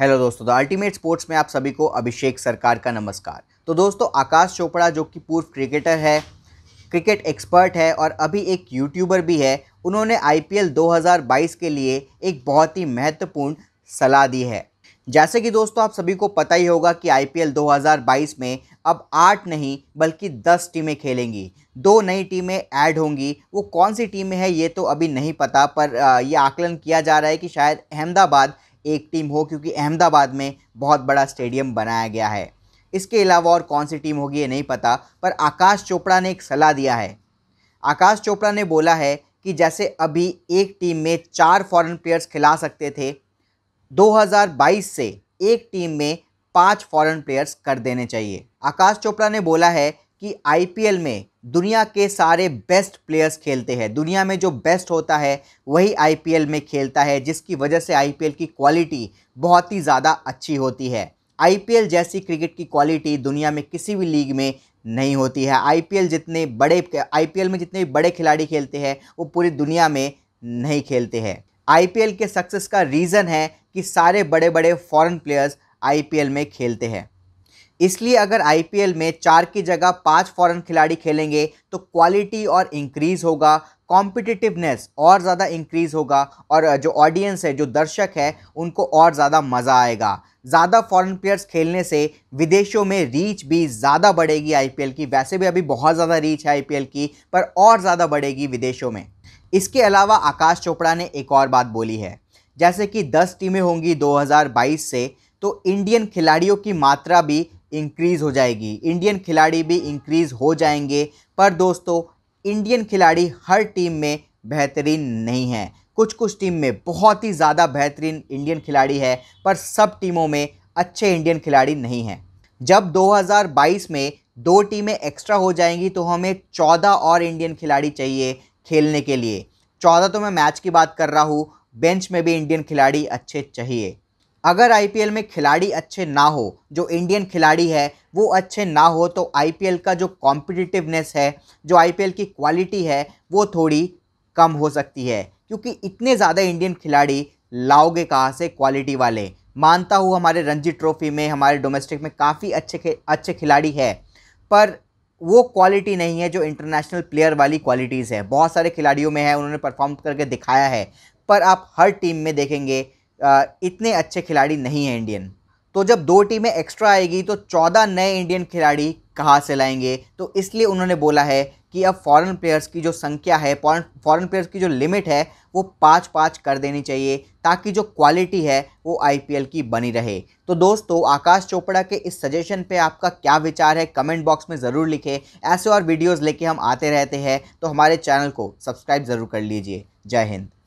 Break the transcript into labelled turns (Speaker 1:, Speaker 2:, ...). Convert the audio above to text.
Speaker 1: hello दोस्तों the ultimate sports में आप सभी को अभिषेक सरकार का नमस्कार तो दोस्तों आकाश चोपड़ा जो कि पूर्व क्रिकेटर है क्रिकेट एक्सपर्ट है और अभी एक यूट्यूबर भी है उन्होंने आईपीएल 2022 के लिए एक बहुत ही महत्वपूर्ण सलाह दी है जैसे कि दोस्तों आप सभी को पता ही होगा कि आईपीएल 2022 में अब आठ नहीं बल्कि दस टीमें खेलेंगी दो नई टीमें ऐड होंगी वो कौन सी टीमें हैं ये तो अभी नहीं पता पर ये आकलन किया जा रहा है कि शायद अहमदाबाद एक टीम हो क्योंकि अहमदाबाद में बहुत बड़ा स्टेडियम बनाया गया है इसके अलावा और कौन सी टीम होगी ये नहीं पता पर आकाश चोपड़ा ने एक सलाह दिया है आकाश चोपड़ा ने बोला है कि जैसे अभी एक टीम में चार फॉरेन प्लेयर्स खिला सकते थे 2022 से एक टीम में पांच फॉरेन प्लेयर्स कर देने चाहिए आकाश चोपड़ा ने बोला है कि आईपीएल में दुनिया के सारे बेस्ट प्लेयर्स खेलते हैं दुनिया में जो बेस्ट होता है वही आईपीएल में खेलता है जिसकी वजह से आईपीएल की क्वालिटी बहुत ही ज़्यादा अच्छी होती है आईपीएल जैसी क्रिकेट की क्वालिटी दुनिया में किसी भी लीग में नहीं होती है आईपीएल जितने बड़े आईपीएल में जितने भी बड़े खिलाड़ी खेलते हैं वो पूरी दुनिया में नहीं खेलते हैं आईपीएल के सक्सेस का रीज़न है कि सारे बड़े बड़े फॉरेन प्लेयर्स आईपीएल में खेलते हैं इसलिए अगर आई में चार की जगह पांच फॉरेन खिलाड़ी खेलेंगे तो क्वालिटी और इंक्रीज़ होगा कॉम्पिटिटिवनेस और ज़्यादा इंक्रीज़ होगा और जो ऑडियंस है जो दर्शक है उनको और ज़्यादा मज़ा आएगा ज़्यादा फॉरेन प्लेयर्स खेलने से विदेशों में रीच भी ज़्यादा बढ़ेगी आईपीएल की वैसे भी अभी बहुत ज़्यादा रीच है आईपीएल की पर और ज़्यादा बढ़ेगी विदेशों में इसके अलावा आकाश चोपड़ा ने एक और बात बोली है जैसे कि 10 टीमें होंगी 2022 से तो इंडियन खिलाड़ियों की मात्रा भी इंक्रीज़ हो जाएगी इंडियन खिलाड़ी भी इंक्रीज़ हो जाएंगे पर दोस्तों इंडियन खिलाड़ी हर टीम में बेहतरीन नहीं है कुछ कुछ टीम में बहुत ही ज़्यादा बेहतरीन इंडियन खिलाड़ी है पर सब टीमों में अच्छे इंडियन खिलाड़ी नहीं हैं जब 2022 में दो टीमें एक्स्ट्रा हो जाएंगी तो हमें 14 और इंडियन खिलाड़ी चाहिए खेलने के लिए 14 तो मैं मैच की बात कर रहा हूँ बेंच में भी इंडियन खिलाड़ी अच्छे चाहिए अगर आईपीएल में खिलाड़ी अच्छे ना हो जो इंडियन खिलाड़ी है वो अच्छे ना हो तो आईपीएल का जो कॉम्पिटिटिवनेस है जो आईपीएल की क्वालिटी है वो थोड़ी कम हो सकती है क्योंकि इतने ज़्यादा इंडियन खिलाड़ी लाओगे कहाँ से क्वालिटी वाले मानता हूँ हमारे रणजी ट्रॉफी में हमारे डोमेस्टिक में काफ़ी अच्छे अच्छे खिलाड़ी है पर वो क्वालिटी नहीं है जो इंटरनेशनल प्लेयर वाली क्वालिटीज़ है बहुत सारे खिलाड़ियों में है उन्होंने परफॉर्म करके दिखाया है पर आप हर टीम में देखेंगे इतने अच्छे खिलाड़ी नहीं हैं इंडियन तो जब दो टीमें एक्स्ट्रा आएगी तो चौदह नए इंडियन खिलाड़ी कहाँ से लाएंगे तो इसलिए उन्होंने बोला है कि अब फॉरेन प्लेयर्स की जो संख्या है फॉरेन प्लेयर्स की जो लिमिट है वो पाँच पाँच कर देनी चाहिए ताकि जो क्वालिटी है वो आईपीएल की बनी रहे तो दोस्तों आकाश चोपड़ा के इस सजेशन पे आपका क्या विचार है कमेंट बॉक्स में ज़रूर लिखें ऐसे और वीडियोज़ लेके हम आते रहते हैं तो हमारे चैनल को सब्सक्राइब ज़रूर कर लीजिए जय हिंद